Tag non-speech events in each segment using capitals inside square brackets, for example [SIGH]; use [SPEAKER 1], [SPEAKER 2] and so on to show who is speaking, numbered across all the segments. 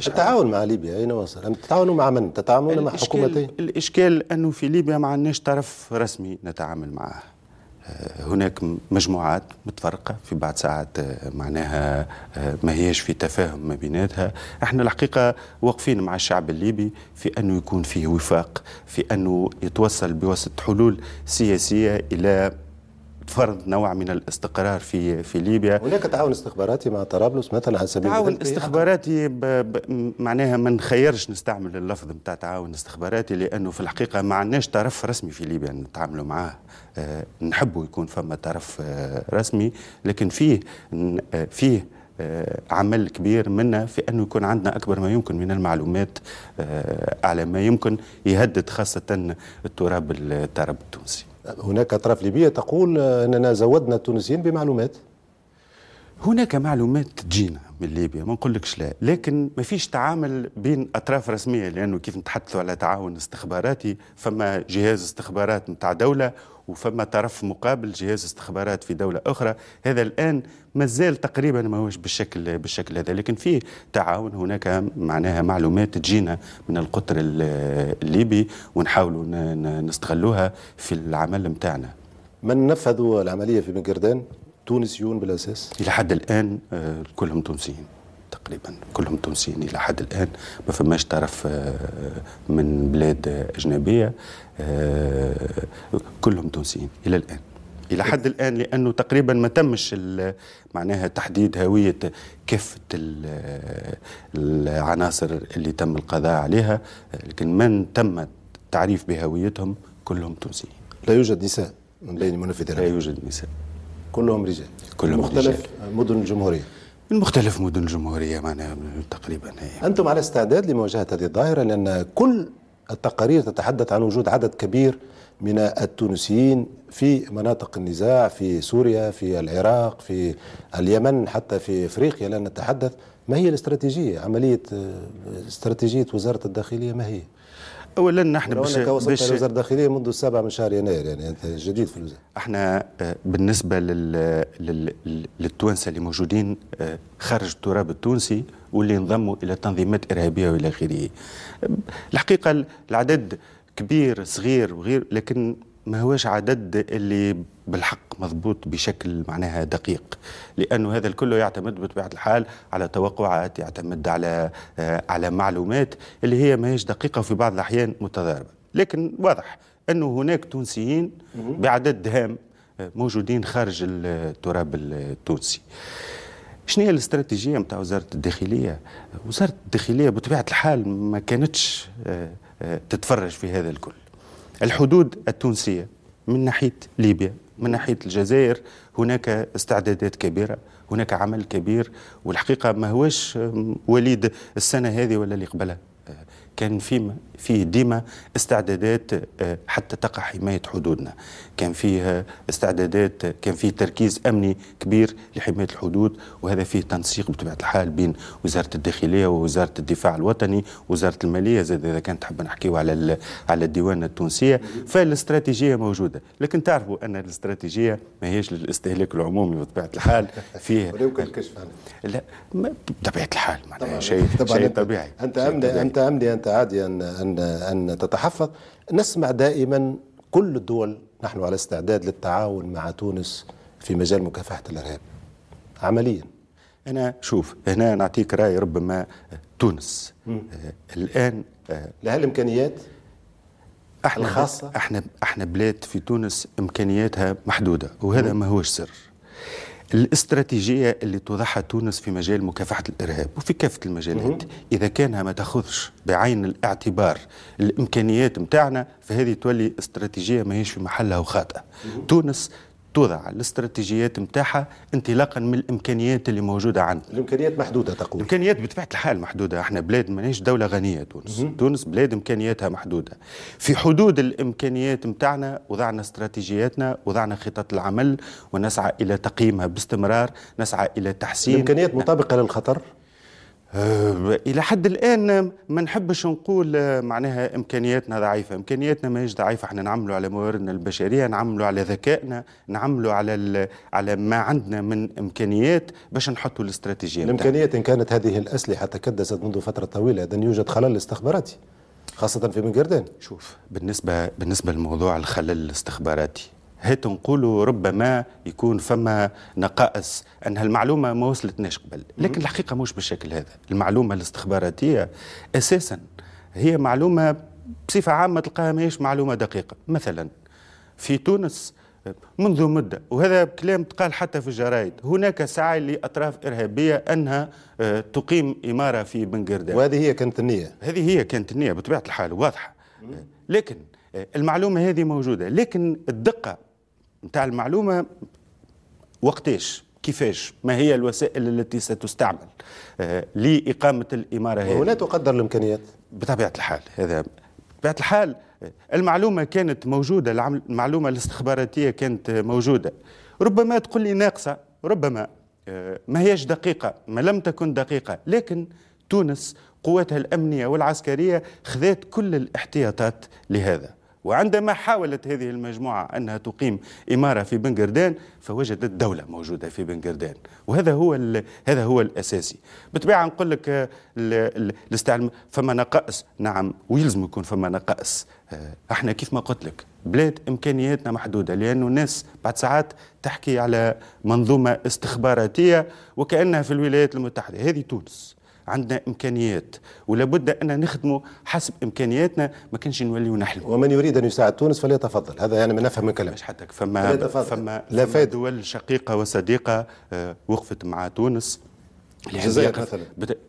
[SPEAKER 1] فيش التعاون مع ليبيا اين وصل؟ تتعاونوا مع من؟ تتعاونوا مع حكومتين؟ الاشكال انه في ليبيا ما عندناش طرف رسمي نتعامل معه
[SPEAKER 2] آه، هناك مجموعات متفرقة في بعض ساعات آه، معناها آه، ما هيش في تفاهم ما بيناتها احنا الحقيقة واقفين مع الشعب الليبي في أنه يكون فيه وفاق في أنه يتوصل بواسطة حلول سياسية إلى فرض نوع من الاستقرار في
[SPEAKER 1] في ليبيا هناك تعاون استخباراتي مع طرابلس مثلا على سبيل تعاون استخباراتي ب... ب...
[SPEAKER 2] معناها ما نخيرش نستعمل اللفظ نتاع تعاون استخباراتي لانه في الحقيقه ما عندناش طرف رسمي في ليبيا نتعاملوا معاه آه نحبوا يكون فما طرف آه رسمي لكن فيه آه، فيه آه، عمل كبير منا في انه يكون عندنا اكبر ما يمكن من المعلومات آه، على ما يمكن يهدد خاصه التراب
[SPEAKER 1] التراب التونسي هناك أطراف ليبية تقول أننا زودنا التونسيين بمعلومات هناك معلومات
[SPEAKER 2] تجينا من ليبيا ما نقولكش لا
[SPEAKER 1] لكن ما فيش
[SPEAKER 2] تعامل بين اطراف رسميه لانه كيف نتحدث على تعاون استخباراتي فما جهاز استخبارات نتاع دوله وفما طرف مقابل جهاز استخبارات في دولة أخرى هذا الآن مازال تقريبا ما هوش بالشكل بالشكل هذا لكن فيه تعاون هناك معناها معلومات تجينا من القطر الليبي ونحاولوا نستغلوها في العمل متاعنا
[SPEAKER 1] من نفذوا العملية في بنكردان تونسيون بالأساس؟
[SPEAKER 2] إلى حد الآن آه، كلهم تونسيين تقريبا كلهم تونسيين الى حد الان ما فماش طرف آه، من بلاد اجنبيه آه، كلهم تونسيين الى الان الى حد الان لانه تقريبا ما تمش معناها تحديد هويه كافه آه، العناصر اللي تم القضاء عليها لكن من تم التعريف بهويتهم كلهم
[SPEAKER 1] تونسيين لا يوجد نساء من بين منفذ لا يوجد نساء كلهم رجال كلهم مختلف رجال. مدن الجمهوريه من مختلف مدن الجمهورية معنا تقريبا هي. أنتم على استعداد لمواجهة هذه الظاهرة لأن كل التقارير تتحدث عن وجود عدد كبير من التونسيين في مناطق النزاع في سوريا في العراق في اليمن حتى في افريقيا لن نتحدث ما هي الاستراتيجيه عمليه آه، استراتيجيه وزاره الداخليه ما هي اولا نحن باش باش وزاره الداخليه منذ 7 من شهر يناير يعني انت جديد في الوزاره
[SPEAKER 2] احنا آه، بالنسبه لل... لل... للتوانسه اللي موجودين آه، خارج التراب التونسي واللي انضموا الى تنظيمات ارهابيه والى اخره آه، الحقيقه العدد كبير صغير وغير لكن ما هوش عدد اللي بالحق مضبوط بشكل معناها دقيق لأنه هذا الكل يعتمد بطبيعة الحال على توقعات يعتمد على آه، على معلومات اللي هي ماهيش دقيقة وفي بعض الأحيان متضاربة لكن واضح أنه هناك تونسيين بعدد هام آه، موجودين خارج التراب التونسي شنو هي الاستراتيجية متاع وزارة الداخلية؟ وزارة الداخلية بطبيعة الحال ما كانتش آه، تتفرج في هذا الكل الحدود التونسية من ناحية ليبيا من ناحية الجزائر هناك استعدادات كبيرة هناك عمل كبير والحقيقة ما هوش وليد السنة هذه ولا اللي قبلها كان فيه فيه ديما استعدادات آه، حتى تقع حمايه حدودنا كان فيه آه، استعدادات آه، كان فيه تركيز امني كبير لحمايه الحدود وهذا فيه تنسيق بطبيعه الحال بين وزاره الداخليه ووزاره الدفاع الوطني وزاره الماليه زاد اذا كانت تحب نحكيو على على الديوان التونسيه فالاستراتيجيه موجوده لكن تعرفوا ان الاستراتيجيه ماهيش للاستهلاك العمومي بطبيعه الحال [LAUGHS] فيه لا بطبيعه الحال معناها شيء شيء طبيعي انت امني انت
[SPEAKER 1] امني انت عادي أن, أن, أن تتحفظ نسمع دائما كل الدول نحن على استعداد للتعاون مع تونس في مجال مكافحة الإرهاب عمليا أنا شوف هنا نعطيك رأي ربما تونس آه الآن آه، لها الإمكانيات
[SPEAKER 2] احنا الخاصة احنا احنا بلاد في تونس امكانياتها محدوده وهذا مم. ما هوش سر الاستراتيجيه اللي توضعها تونس في مجال مكافحه الارهاب وفي كافه المجالات اذا كانها ما تاخذش بعين الاعتبار الامكانيات نتاعنا فهذه تولي استراتيجيه ماهيش في محلها وخاطئه تونس توضع الاستراتيجيات نتاعها انطلاقا من الامكانيات اللي موجوده عندنا. الامكانيات محدوده تقول. الامكانيات بطبيعه الحال محدوده، احنا بلاد ماناش دوله غنيه تونس، م- تونس بلاد امكانياتها محدوده. في حدود الامكانيات نتاعنا وضعنا استراتيجياتنا، وضعنا خطط العمل ونسعى الى تقييمها باستمرار، نسعى الى تحسين الامكانيات مطابقه للخطر؟ آه، الى حد الان ما نحبش نقول آه، معناها امكانياتنا ضعيفه امكانياتنا ماهيش ضعيفه احنا نعملوا على مواردنا البشريه نعملوا على ذكائنا نعملوا على على ما عندنا من
[SPEAKER 1] امكانيات باش نحطوا الاستراتيجيه الامكانيات ان كانت هذه الاسلحه تكدست منذ فتره طويله اذا يوجد خلل استخباراتي خاصه في بنجردان. شوف
[SPEAKER 2] بالنسبه بالنسبه لموضوع الخلل الاستخباراتي هات نقولوا ربما يكون فما نقائص ان هالمعلومه ما وصلتناش قبل لكن الحقيقه مش بالشكل هذا المعلومه الاستخباراتيه اساسا هي معلومه بصفه عامه تلقاها ماهيش معلومه دقيقه مثلا في تونس منذ مدة وهذا كلام تقال حتى في الجرائد هناك سعي لأطراف إرهابية أنها آه، تقيم إمارة في بنغرداد وهذه هي كانت النية هذه هي كانت النية بطبيعة الحال واضحة لكن آه، المعلومة هذه موجودة لكن الدقة نتاع المعلومه وقتاش كيفاش ما هي الوسائل التي ستستعمل آه، لإقامة الإمارة هذه ولا تقدر الإمكانيات بطبيعة الحال هذا بطبيعة الحال المعلومة كانت موجودة المعلومة الاستخباراتية كانت موجودة ربما تقول لي ناقصة ربما آه، ما هيش دقيقة ما لم تكن دقيقة لكن تونس قواتها الأمنية والعسكرية خذات كل الاحتياطات لهذا وعندما حاولت هذه المجموعة أنها تقيم إمارة في بنجردان فوجدت دولة موجودة في بنجردان وهذا هو هذا هو الأساسي بالطبيعة نقول لك الاستعلم فما نقائص نعم ويلزم يكون فما نقائص آه، احنا كيف ما قلت لك بلاد امكانياتنا محدوده لانه الناس بعد ساعات تحكي على منظومه استخباراتيه وكانها في الولايات المتحده هذه تونس عندنا امكانيات ولابد ان نخدموا حسب امكانياتنا ما كانش نوليو نحلم ومن يريد ان يساعد تونس فليتفضل هذا يعني ما نفهم من كلامك حتى فما فما, لا فما دول شقيقه وصديقه آه، وقفت مع تونس الجزائر مثلا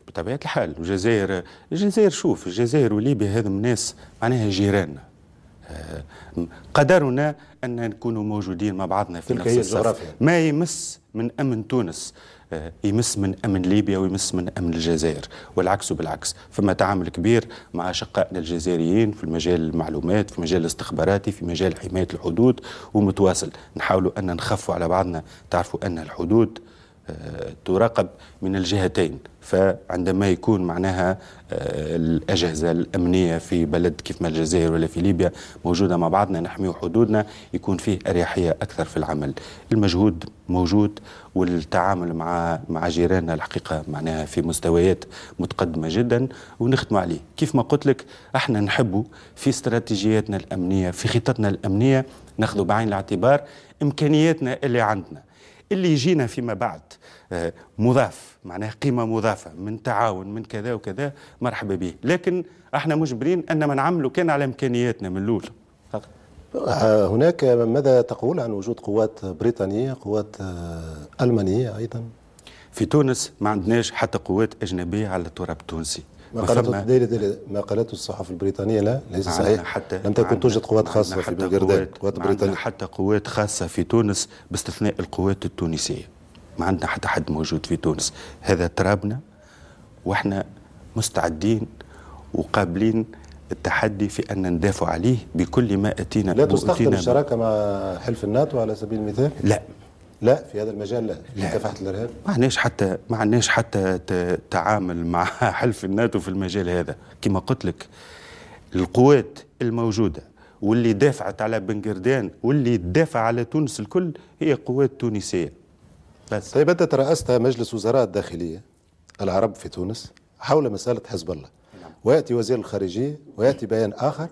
[SPEAKER 2] بطبيعه الحال الجزائر الجزائر شوف الجزائر وليبيا هذم ناس معناها جيراننا آه، قدرنا أن نكونوا موجودين مع بعضنا في نفس الصف ما يمس من أمن تونس آه، يمس من أمن ليبيا ويمس من أمن الجزائر والعكس بالعكس فما تعامل كبير مع أشقائنا الجزائريين في مجال المعلومات في مجال الاستخباراتي في مجال حماية الحدود ومتواصل نحاولوا أن نخفوا على بعضنا تعرفوا أن الحدود تراقب من الجهتين فعندما يكون معناها آه، الأجهزة الأمنية في بلد كيف ما الجزائر ولا في ليبيا موجودة مع بعضنا نحمي حدودنا يكون فيه أريحية أكثر في العمل المجهود موجود والتعامل مع مع جيراننا الحقيقة معناها في مستويات متقدمة جدا ونختم عليه كيف ما قلت لك احنا نحبوا في استراتيجياتنا الأمنية في خططنا الأمنية ناخذ بعين الاعتبار إمكانياتنا اللي عندنا اللي يجينا فيما بعد آه، مضاف معناها قيمة مضافة من تعاون من كذا وكذا مرحبا به لكن احنا مجبرين أن ما نعملوا كان على إمكانياتنا من الأول
[SPEAKER 1] آه، هناك ماذا تقول عن وجود قوات بريطانية قوات آه، ألمانية أيضا
[SPEAKER 2] في تونس ما عندناش حتى قوات أجنبية على التراب التونسي
[SPEAKER 1] ما قالته ما قالته الصحف البريطانية لا ليس صحيح حتى لم تكن توجد
[SPEAKER 2] قوات خاصة في بلغرداد قوات بريطانية حتى قوات خاصة في تونس باستثناء القوات التونسية ما عندنا حتى حد موجود في تونس هذا ترابنا واحنا مستعدين وقابلين التحدي في ان ندافع عليه بكل ما اتينا لا تستخدم الشراكه
[SPEAKER 1] مع حلف الناتو على سبيل المثال؟ لا لا في هذا المجال لا, لا. مكافحه الارهاب
[SPEAKER 2] ما عندناش حتى ما عندناش حتى تعامل مع [LAUGHS] حلف الناتو في المجال هذا كما قلت لك القوات الموجوده واللي دافعت على
[SPEAKER 1] بنجردان واللي دافع على تونس الكل هي قوات تونسيه بس طيب أنت ترأست مجلس وزراء الداخلية العرب في تونس حول مسألة حزب الله نعم. ويأتي وزير الخارجية ويأتي بيان آخر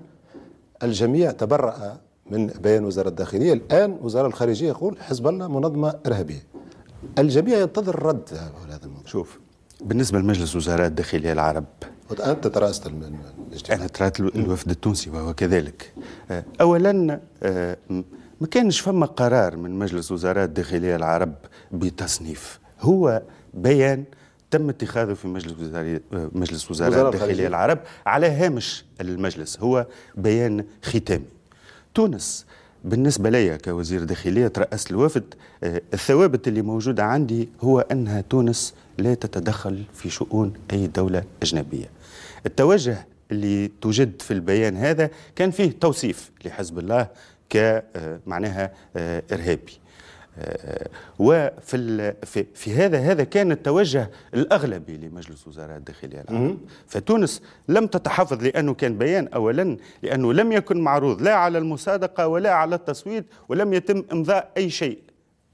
[SPEAKER 1] الجميع تبرأ من بيان وزارة الداخلية الآن وزارة الخارجية يقول حزب الله منظمة إرهابية الجميع ينتظر رد على
[SPEAKER 2] هذا الموضوع شوف بالنسبة لمجلس وزراء الداخلية العرب أنت ترأست الاجتماع أنا ترأت الوفد التونسي وهو كذلك أولا آه، ما كانش فما قرار من مجلس وزراء الداخليه العرب بتصنيف هو بيان تم اتخاذه في مجلس وزراء مجلس وزراء, الداخليه العرب على هامش المجلس هو بيان ختامي تونس بالنسبة لي كوزير داخلية ترأس الوفد آه، الثوابت اللي موجودة عندي هو أنها تونس لا تتدخل في شؤون أي دولة أجنبية التوجه اللي توجد في البيان هذا كان فيه توصيف لحزب الله كمعناها آه، آه، إرهابي آه، وفي في, في هذا هذا كان التوجه الاغلبي لمجلس وزراء الداخليه العام فتونس لم تتحفظ لانه كان بيان اولا لانه لم يكن معروض لا على المصادقه ولا على التصويت ولم يتم امضاء اي شيء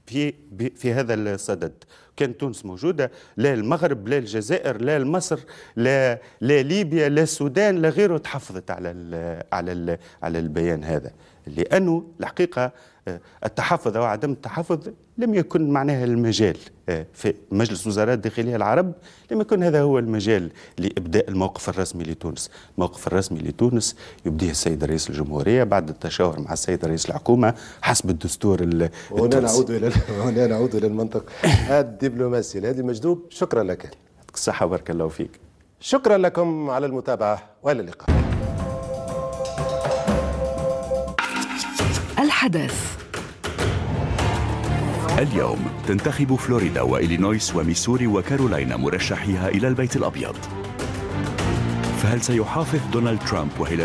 [SPEAKER 2] في في هذا الصدد كان تونس موجوده لا المغرب لا الجزائر لا مصر لا لا ليبيا لا السودان لا غيره تحفظت على الـ على الـ على البيان هذا لأنه الحقيقة آه، التحفظ أو عدم التحفظ لم يكن معناها المجال آه، في مجلس وزراء الداخلية العرب لم يكن هذا هو المجال لإبداء الموقف الرسمي لتونس الموقف الرسمي لتونس يبديه السيد رئيس الجمهورية بعد التشاور مع السيد
[SPEAKER 1] رئيس الحكومة حسب الدستور التونسي هنا نعود إلى [LAUGHS] هنا نعود إلى المنطق [COUGHS] الدبلوماسي الهادي مجذوب شكرا لك الصحة بارك الله فيك شكرا لكم على المتابعة وإلى اللقاء الحدث اليوم تنتخب فلوريدا
[SPEAKER 2] وإلينويس وميسوري وكارولاينا مرشحيها إلى البيت الأبيض فهل سيحافظ دونالد ترامب وهيلاري